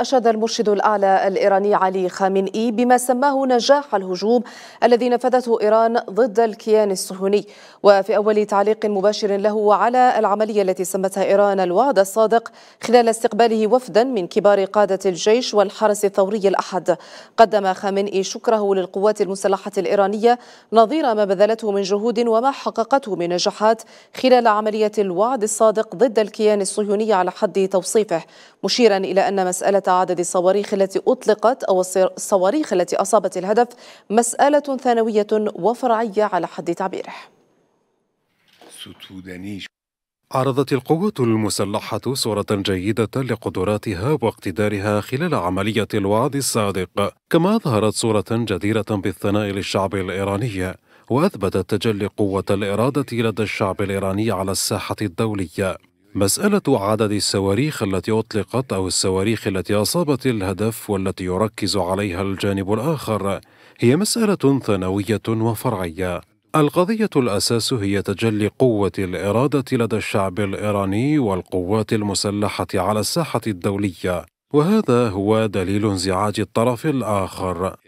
أشاد المرشد الأعلى الإيراني علي خامنئي بما سماه نجاح الهجوم الذي نفذته إيران ضد الكيان الصهيوني وفي أول تعليق مباشر له على العملية التي سمتها إيران الوعد الصادق خلال استقباله وفدا من كبار قادة الجيش والحرس الثوري الأحد قدم خامنئي شكره للقوات المسلحة الإيرانية نظير ما بذلته من جهود وما حققته من نجاحات خلال عملية الوعد الصادق ضد الكيان الصهيوني على حد توصيفه مشيرا إلى أن مسألة عدد الصواريخ التي أطلقت أو الصواريخ التي أصابت الهدف مسألة ثانوية وفرعية على حد تعبيره عرضت القوات المسلحة صورة جيدة لقدراتها واقتدارها خلال عملية الوعد الصادق، كما أظهرت صورة جديرة بالثناء للشعب الإيراني، وأثبتت تجلي قوة الإرادة لدى الشعب الإيراني على الساحة الدولية. مسألة عدد الصواريخ التي أطلقت أو الصواريخ التي أصابت الهدف والتي يركز عليها الجانب الآخر هي مسألة ثانوية وفرعية. القضية الأساس هي تجلي قوة الإرادة لدى الشعب الإيراني والقوات المسلحة على الساحة الدولية، وهذا هو دليل انزعاج الطرف الآخر